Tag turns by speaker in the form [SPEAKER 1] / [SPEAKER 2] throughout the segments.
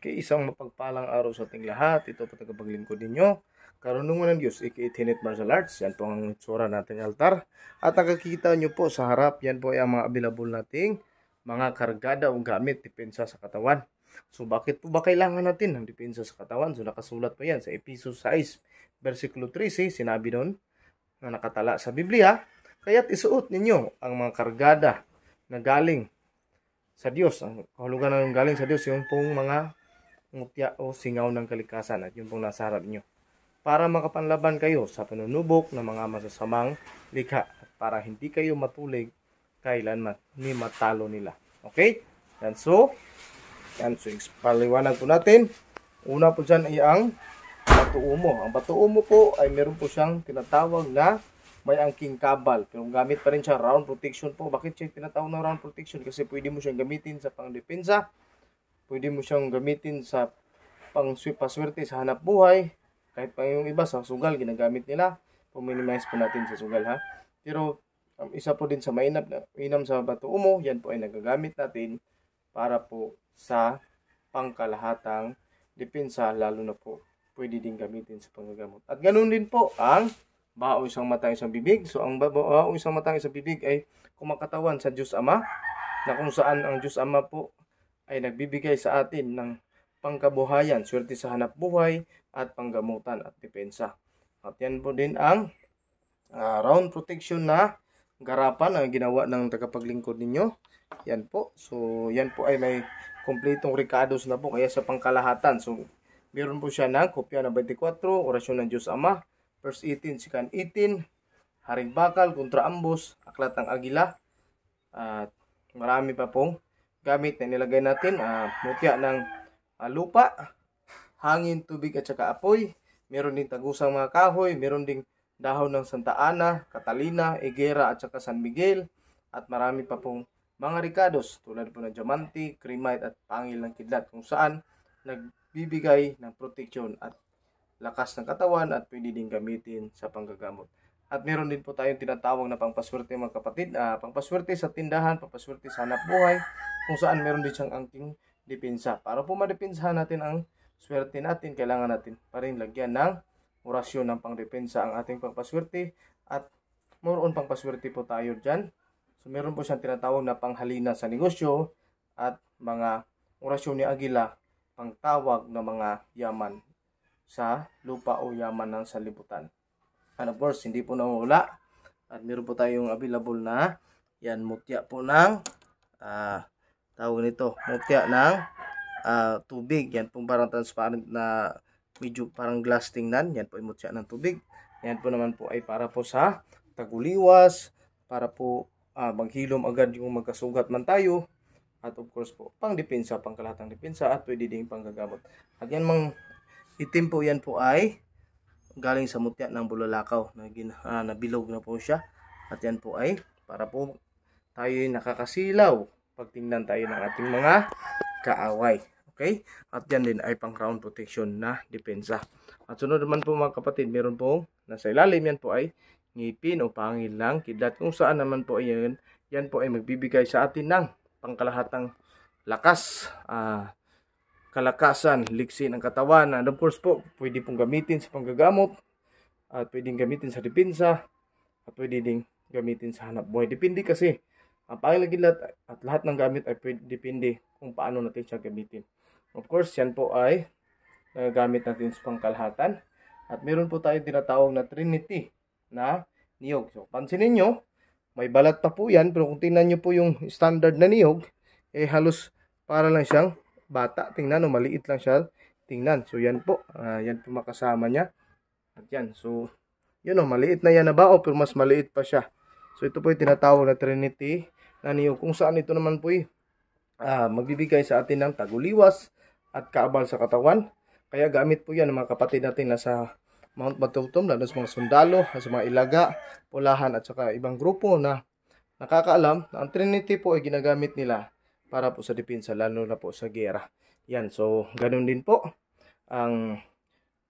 [SPEAKER 1] Kay isang mapagpalang araw sa ating lahat. Ito po tagapaglingkod ninyo. Karunungan ng Diyos, aka Tenet Martial Arts. Yan po ang itsura natin altar. At nakakita nyo po sa harap, yan po ay ang mga available nating mga kargada o gamit, depensa sa katawan. So bakit po ba kailangan natin ng depensa sa katawan? So nakasulat po yan sa Episo 6, versikulo 13, eh, sinabi noon na nakatala sa Biblia. Kaya't isuot ninyo ang mga kargada na galing sa Diyos. Ang kahulugan ng galing sa Diyos yung pong mga ngutya o singaw ng kalikasan at yun pong nasa harap nyo. Para makapanlaban kayo sa panunubok ng mga masasamang likha at para hindi kayo matulig kailanman ni matalo nila. Okay? Yan so, yan so, paliwanag po natin. Una po dyan ay ang bato umo. Ang bato umo po ay meron po siyang tinatawag na may angking kabal. Pero gamit pa rin siya round protection po. Bakit siya tinatawag na round protection? Kasi pwede mo siyang gamitin sa pangdepensa pwede mo siyang gamitin sa pang paswerte sa hanap buhay. Kahit pa yung iba sa sugal, ginagamit nila. Puminimize po natin sa sugal ha. Pero um, isa po din sa mainap na inam sa bato umo, yan po ay nagagamit natin para po sa pangkalahatang depensa lalo na po pwede din gamitin sa panggagamot. At ganun din po ang bao isang mata isang bibig. So ang bao isang mata isang bibig ay kumakatawan sa Diyos Ama na kung saan ang Diyos Ama po ay nagbibigay sa atin ng pangkabuhayan, swerte sa hanap buhay at panggamutan at depensa. At yan po din ang uh, round protection na garapan na ginawa ng tagapaglingkod ninyo. Yan po. So, yan po ay may kompletong recados na po kaya sa pangkalahatan. So, meron po siya ng kopya ng 24, orasyon ng Diyos Ama, verse 18, sikan 18, Haring Bakal kontra Ambos, Aklat ng Agila, at marami pa pong gamit na nilagay natin, uh, mutya ng uh, lupa, hangin, tubig at saka apoy. Meron din tagusang mga kahoy, meron ding dahon ng Santa Ana, Catalina, Egera at saka San Miguel at marami pa pong mga rikados tulad po ng diamante, cremite at pangil ng kidlat kung saan nagbibigay ng protection at lakas ng katawan at pwede din gamitin sa panggagamot. At meron din po tayong tinatawag na pangpaswerte mga kapatid, uh, pangpaswerte sa tindahan, pangpaswerte sa hanap buhay, kung saan meron din siyang angking depensa. Para po madepinsahan natin ang swerte natin, kailangan natin pa rin lagyan ng orasyon ng pangdepensa ang ating pangpaswerte at more on pangpaswerte po tayo dyan. So meron po siyang tinatawag na panghalina sa negosyo at mga orasyon ni Agila pangtawag ng mga yaman sa lupa o yaman ng salibutan. And of course, hindi po nawawala. At meron po tayong available na yan, mutya po ng uh, tawag nito, mutya ng uh, ah, tubig. Yan pong parang transparent na medyo parang glass tingnan. Yan po ay mutya ng tubig. Yan po naman po ay para po sa taguliwas, para po uh, maghilom agad yung magkasugat man tayo. At of course po, pang depensa, pang kalatang depensa at pwede ding panggagamot. At yan mang itim po yan po ay galing sa mutya ng bulalakaw na, uh, nabilog na po siya. At yan po ay para po tayo ay nakakasilaw pagtingnan tayo ng ating mga kaaway. Okay? At yan din ay pang crown protection na depensa. At sunod naman po mga kapatid, meron pong nasa ilalim yan po ay ngipin o pangil lang. kidlat. Kung saan naman po yan, yan po ay magbibigay sa atin ng pangkalahatang lakas, uh, kalakasan, liksin ng katawan. And of course po, pwede pong gamitin sa panggagamot at pwedeng gamitin sa depensa at pwede ding gamitin sa hanap buhay. Depende kasi ang pangilagilat at lahat ng gamit ay depende kung paano natin siya gamitin. Of course, yan po ay nagagamit ah, natin sa pangkalahatan. At meron po tayong tinatawag na Trinity na niyog. So, pansinin nyo, may balat pa po yan, pero kung tingnan nyo po yung standard na niyog, eh halos para lang siyang bata. Tingnan, no, maliit lang siya. Tingnan. So, yan po. Uh, yan po makasama niya. At yan. So, yun o, maliit na yan na ba? O, pero mas maliit pa siya. So, ito po yung tinatawag na Trinity na niyo kung saan ito naman po eh, uh, magbibigay sa atin ng taguliwas at kaabal sa katawan. Kaya gamit po yan ng mga kapatid natin na sa Mount Batutum, lalo sa mga sundalo, sa mga ilaga, pulahan at saka ibang grupo na nakakaalam na ang Trinity po ay ginagamit nila para po sa depensa, lalo na po sa gera. Yan, so ganun din po ang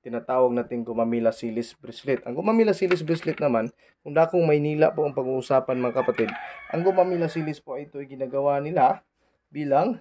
[SPEAKER 1] tinatawag natin Gumamila Silis Bracelet. Ang Gumamila Silis Bracelet naman, kung dakong Maynila po ang pag-uusapan mga kapatid, ang Gumamila Silis po ay ito ay ginagawa nila bilang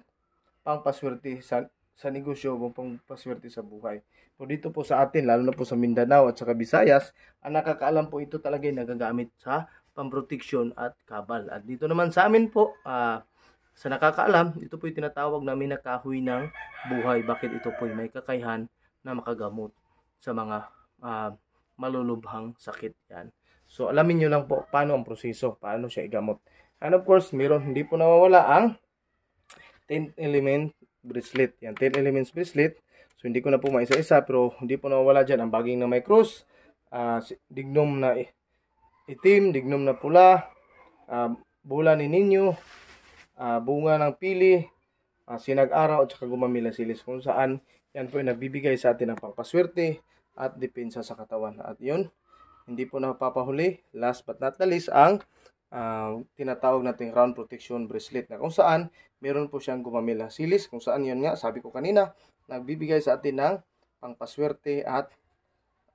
[SPEAKER 1] pangpaswerte sa, sa negosyo, o pangpaswerte sa buhay. So dito po sa atin, lalo na po sa Mindanao at sa Kabisayas, ang nakakaalam po ito talaga ay nagagamit sa pamproteksyon at kabal. At dito naman sa amin po, uh, sa nakakaalam, ito po yung tinatawag namin na kahoy ng buhay. Bakit ito po ay may kakayahan na makagamot sa mga uh, malulubhang sakit yan. So alamin nyo lang po paano ang proseso, paano siya igamot. And of course, meron hindi po nawawala ang 10 element bracelet. Yan, 10 elements bracelet. So hindi ko na po maisa-isa pero hindi po nawawala dyan ang baging na may cross, uh, dignom na itim, dignum na pula, uh, bula ni ninyo, uh, bunga ng pili, uh, sinag-araw at saka gumamila silis kung saan yan po yung nagbibigay sa atin ng pangpaswerte at depensa sa katawan. At yun, hindi po napapahuli. Last but not the least, ang uh, tinatawag nating round protection bracelet na kung saan meron po siyang gumamila silis kung saan yun nga sabi ko kanina nagbibigay sa atin ng pangpaswerte at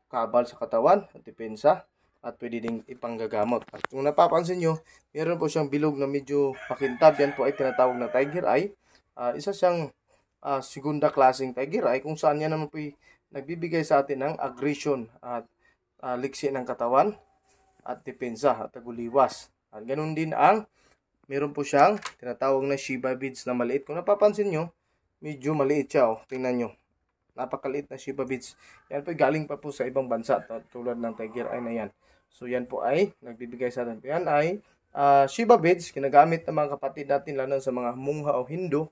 [SPEAKER 1] kabal sa katawan at depensa at pwede ding ipanggagamot. At kung napapansin nyo, meron po siyang bilog na medyo pakintab. Yan po ay tinatawag na tiger eye. Uh, isa siyang uh, segunda klaseng tiger ay kung saan niya naman po nagbibigay sa atin ng aggression at uh, liksi ng katawan at depensa at taguliwas. At ganun din ang meron po siyang tinatawag na Shiba beads na maliit. Kung napapansin nyo, medyo maliit siya. Oh. Tingnan nyo. Napakaliit na Shiba beads. Yan po galing pa po sa ibang bansa tulad ng tiger ay na yan. So yan po ay nagbibigay sa atin. Yan ay uh, Shiba beads, kinagamit ng mga kapatid natin lalo sa mga mungha o Hindu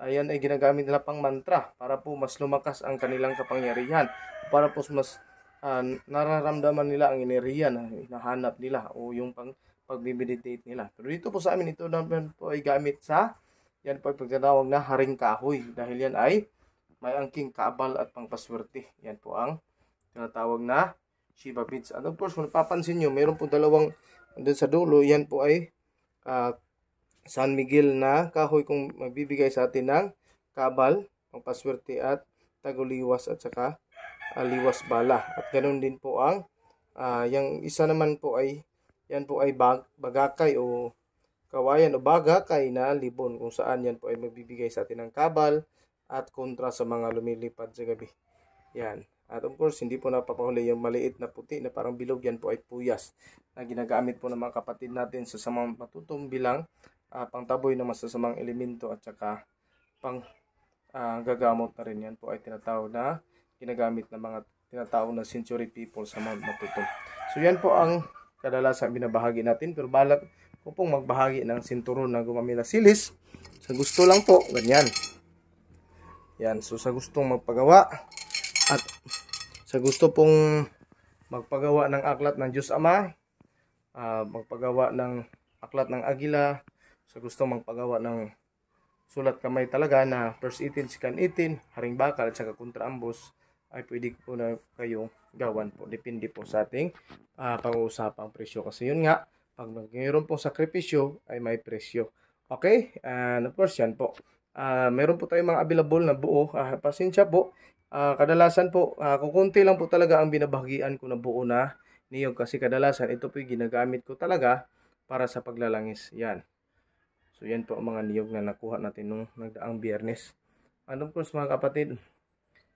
[SPEAKER 1] ayan ay ginagamit nila pang mantra para po mas lumakas ang kanilang kapangyarihan para po mas uh, nararamdaman nila ang enerhiya na hinahanap nila o yung pang pagme nila. Pero dito po sa amin ito naman po ay gamit sa yan po ay pagtatawag na haring kahoy dahil yan ay may angking kabal at pangpaswerte. Yan po ang tinatawag na Shiva Beads. At of course, kung napapansin nyo, mayroon po dalawang doon sa dulo, yan po ay uh, San Miguel na kahoy kung magbibigay sa atin ng kabal, pangpaswerte at taguliwas at saka aliwas ah, bala. At ganoon din po ang uh, ah, yung isa naman po ay yan po ay bag, bagakay o kawayan o bagakay na libon kung saan yan po ay magbibigay sa atin ng kabal at kontra sa mga lumilipad sa gabi. Yan. At of course, hindi po napapahuli yung maliit na puti na parang bilog yan po ay puyas na ginagamit po ng mga kapatid natin sa samang matutong bilang uh, pangtaboy ng masasamang elemento at saka pang uh, gagamot na rin yan po ay tinatawag na ginagamit ng mga tinatawag na century people sa Mount Matutong. So yan po ang kadalasan binabahagi natin pero balat ko pong magbahagi ng sinturon na gumamila silis sa gusto lang po ganyan. Yan so sa gustong magpagawa at sa gusto pong magpagawa ng aklat ng Diyos Ama, uh, magpagawa ng aklat ng Agila, sa gusto magpagawa ng sulat kamay talaga na first 18, second 18, haring bakal at saka kontraambos ay pwede po na kayong gawan po. Depende po sa ating uh, pag-uusapang presyo. Kasi yun nga, pag mayroon pong sakripisyo, ay may presyo. Okay? And of course, yan po. Uh, mayroon po tayong mga available na buo. Uh, pasensya po. Uh, kadalasan po, uh, kukunti lang po talaga ang binabahagian ko na buo na niyog. Kasi kadalasan, ito po yung ginagamit ko talaga para sa paglalangis. Yan. So yan po ang mga niyog na nakuha natin nung nagdaang biyernes. And po mga kapatid,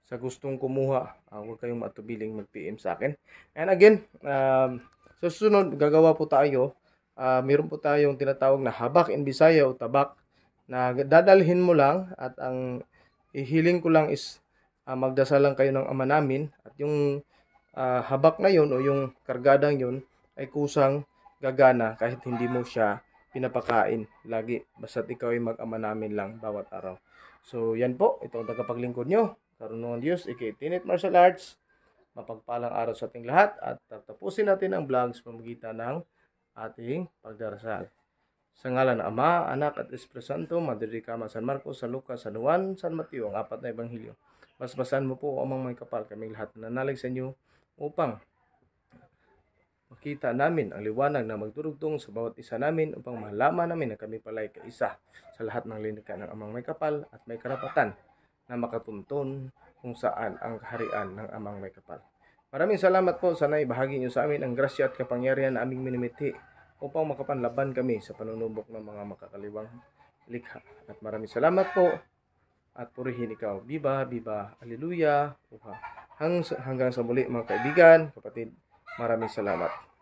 [SPEAKER 1] sa gustong kumuha, uh, huwag kayong matubiling mag-PM sa akin. And again, um, sa susunod, gagawa po tayo, uh, meron po tayong tinatawag na habak in Bisaya o tabak na dadalhin mo lang at ang ihiling ko lang is uh, ah, magdasal lang kayo ng ama namin at yung uh, habak na yon o yung kargadang yon ay kusang gagana kahit hindi mo siya pinapakain lagi. Basta't ikaw ay mag-ama namin lang bawat araw. So, yan po. Ito ang tagapaglingkod nyo. Karunungan Diyos, aka Tinit Martial Arts. Mapagpalang araw sa ating lahat at tatapusin natin ang vlogs pamagitan ng ating pagdarasal. Sa ngalan ng Ama, Anak at Espiritu Santo, Madre Kama, San Marcos, San Lucas, San Juan, San Mateo, ang apat na Ebanghelyo. Basbasan mo po, amang may kapal, kaming lahat na nanalig sa inyo upang makita namin ang liwanag na magdurugtong sa bawat isa namin upang malaman namin na kami pala'y kaisa sa lahat ng linika ng amang may kapal at may karapatan na makatunton kung saan ang kaharian ng amang may kapal. Maraming salamat po. Sana ibahagi niyo sa amin ang grasya at kapangyarihan na aming minimiti upang makapanlaban kami sa panunubok ng mga makakaliwang likha. At maraming salamat po at purihin ikaw. Biba, biba, aleluya, uha. Hang, hanggang sa muli mga kaibigan, kapatid. Maraming salamat.